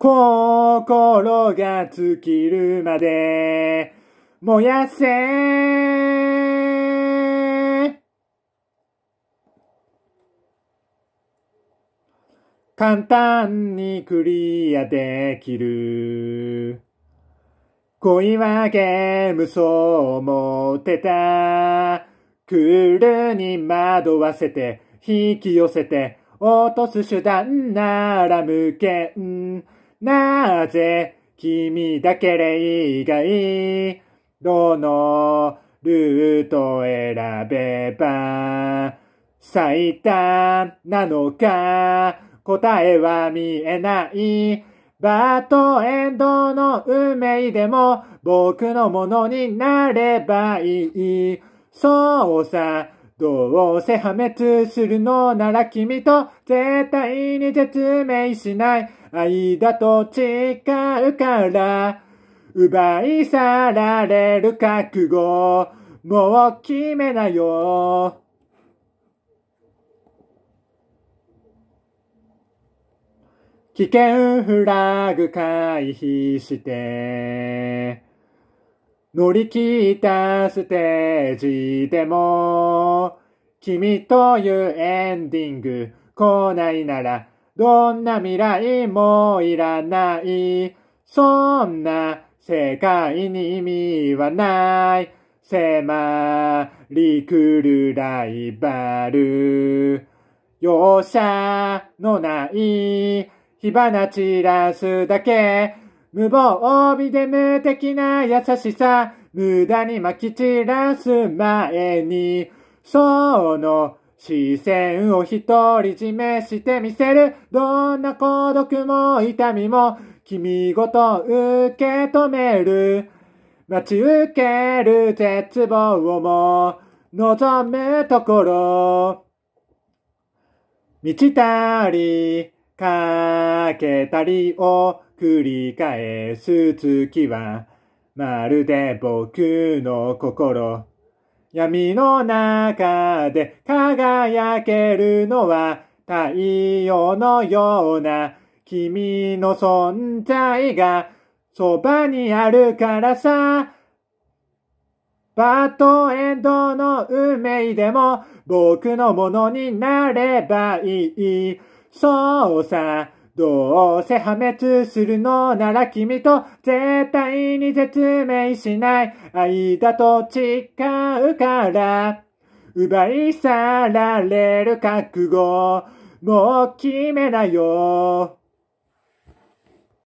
心が尽きるまで燃やせ簡単にクリアできる恋はゲームそう思ってたクールに惑わせて引き寄せて落とす手段なら無限なぜ君だけ以外どのルートを選べば最短なのか答えは見えない。バートエンドの運命でも僕のものになればいい。そうさ、どうせ破滅するのなら君と絶対に絶命しない。愛だと誓うから奪い去られる覚悟もう決めなよ危険フラグ回避して乗り切ったステージでも君というエンディング来ないならどんな未来もいらない。そんな世界に意味はない。迫り来るライバル。容赦のない火花散らすだけ。無防備で無敵な優しさ。無駄に撒き散らす前に。その視線を独り占めしてみせる。どんな孤独も痛みも、君ごと受け止める。待ち受ける絶望をも、望むところ。満ちたり、かけたりを繰り返す月は、まるで僕の心。闇の中で輝けるのは太陽のような君の存在がそばにあるからさ。バッドエンドの運命でも僕のものになればいい。そうさ。どうせ破滅するのなら君と絶対に絶命しない愛だと誓うから奪い去られる覚悟もう決めなよ